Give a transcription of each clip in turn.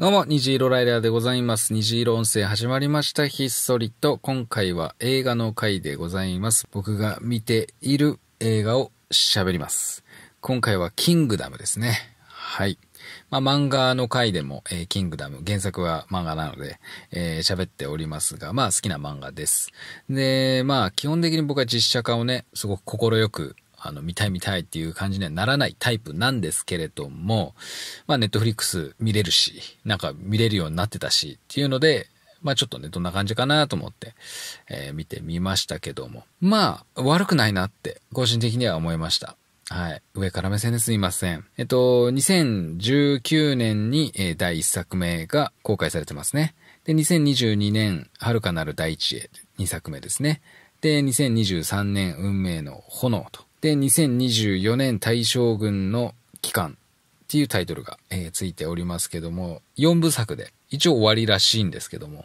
どうも、虹色ライダーでございます。虹色音声始まりました。ひっそりと、今回は映画の回でございます。僕が見ている映画を喋ります。今回はキングダムですね。はい。まあ、漫画の回でも、えー、キングダム、原作は漫画なので、えー、喋っておりますが、まあ、好きな漫画です。で、まあ、基本的に僕は実写化をね、すごく快く、あの、見たい見たいっていう感じにはならないタイプなんですけれども、まあ、ネットフリックス見れるし、なんか見れるようになってたし、っていうので、まあちょっとね、どんな感じかなと思って、えー、見てみましたけども。まあ、悪くないなって、個人的には思いました。はい。上から目線ですいません。えっと、2019年に、えー、第1作目が公開されてますね。で、2022年、遥かなる大地へ、2作目ですね。で、2023年、運命の炎とで、2024年大将軍の期間っていうタイトルが、えー、ついておりますけども、4部作で、一応終わりらしいんですけども、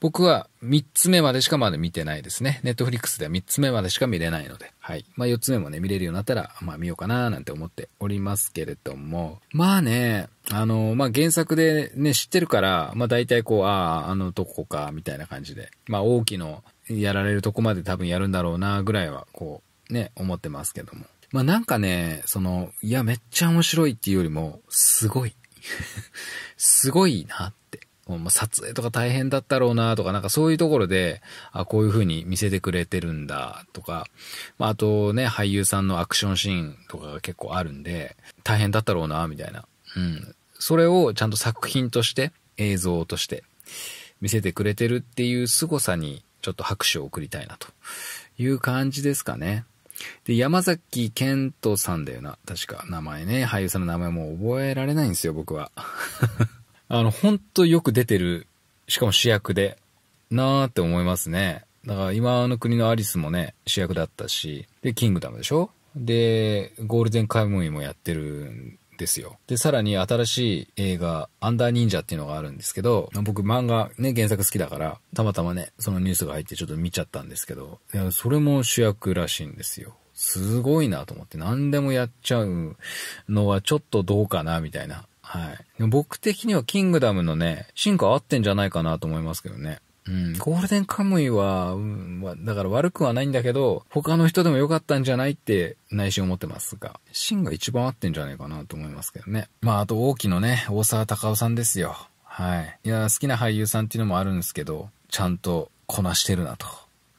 僕は3つ目までしかまだ見てないですね。ネットフリックスでは3つ目までしか見れないので、はい。まあ4つ目もね、見れるようになったら、まあ見ようかななんて思っておりますけれども、まあね、あの、まあ原作でね、知ってるから、まあ大体こう、ああ、あのどこか、みたいな感じで、まあ大きのやられるとこまで多分やるんだろうな、ぐらいは、こう、ね、思ってますけども。まあなんかね、その、いや、めっちゃ面白いっていうよりも、すごい。すごいなって。もう撮影とか大変だったろうなとか、なんかそういうところで、あ、こういう風に見せてくれてるんだとか、まあ、あとね、俳優さんのアクションシーンとかが結構あるんで、大変だったろうなみたいな。うん。それをちゃんと作品として、映像として見せてくれてるっていう凄さに、ちょっと拍手を送りたいなという感じですかね。で、山崎健人さんだよな。確か、名前ね。俳優さんの名前も覚えられないんですよ、僕は。あの、ほんとよく出てる、しかも主役で、なーって思いますね。だから、今の国のアリスもね、主役だったし、で、キングダムでしょで、ゴールデンカムイもやってるですよ。で、さらに新しい映画、アンダー忍者っていうのがあるんですけど、僕漫画ね、原作好きだから、たまたまね、そのニュースが入ってちょっと見ちゃったんですけど、それも主役らしいんですよ。すごいなと思って、何でもやっちゃうのはちょっとどうかな、みたいな。はい。僕的にはキングダムのね、進化合ってんじゃないかなと思いますけどね。うん、ゴールデンカムイは、うん、まあ、だから悪くはないんだけど、他の人でも良かったんじゃないって内心思ってますが、シンが一番合ってんじゃないかなと思いますけどね。まあ、あと、大きのね、大沢隆夫さんですよ。はい。いや、好きな俳優さんっていうのもあるんですけど、ちゃんとこなしてるなと。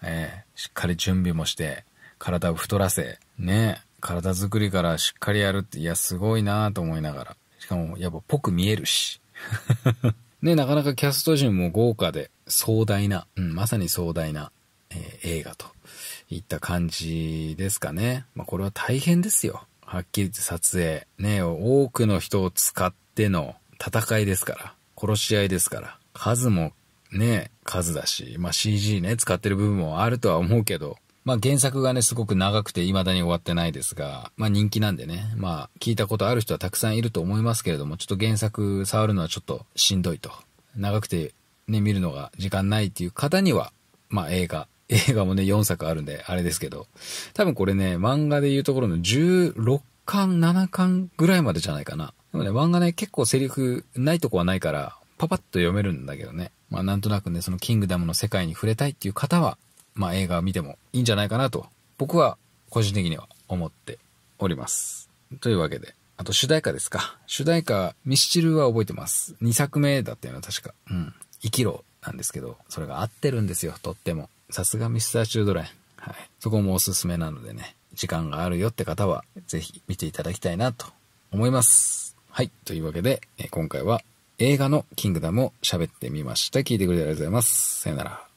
ええー、しっかり準備もして、体を太らせ、ね、体作りからしっかりやるって、いや、すごいなと思いながら。しかも、やっぱぽく見えるし。ね、なかなかキャスト陣も豪華で、壮大な、うん、まさに壮大な、えー、映画といった感じですかね。まあ、これは大変ですよ。はっきり言って撮影。ね、多くの人を使っての戦いですから、殺し合いですから、数もね、数だし、まあ、CG ね、使ってる部分もあるとは思うけど、まあ、原作がね、すごく長くて未だに終わってないですが、まあ、人気なんでね、まあ、聞いたことある人はたくさんいると思いますけれども、ちょっと原作触るのはちょっとしんどいと。長くてね、見るのが時間ないっていう方には、まあ映画、映画もね、4作あるんで、あれですけど、多分これね、漫画でいうところの16巻、7巻ぐらいまでじゃないかな。でもね、漫画ね、結構セリフないとこはないから、パパッと読めるんだけどね。まあなんとなくね、そのキングダムの世界に触れたいっていう方は、まあ映画を見てもいいんじゃないかなと、僕は個人的には思っております。というわけで、あと主題歌ですか。主題歌、ミスチルは覚えてます。2作目だったよな、確か。うん。生きろなんですけど、それが合ってるんですよ、とっても。さすがミスターチュードレン。はい。そこもおすすめなのでね、時間があるよって方は、ぜひ見ていただきたいなと思います。はい。というわけで、今回は映画のキングダムを喋ってみました。聞いてくれてありがとうございます。さよなら。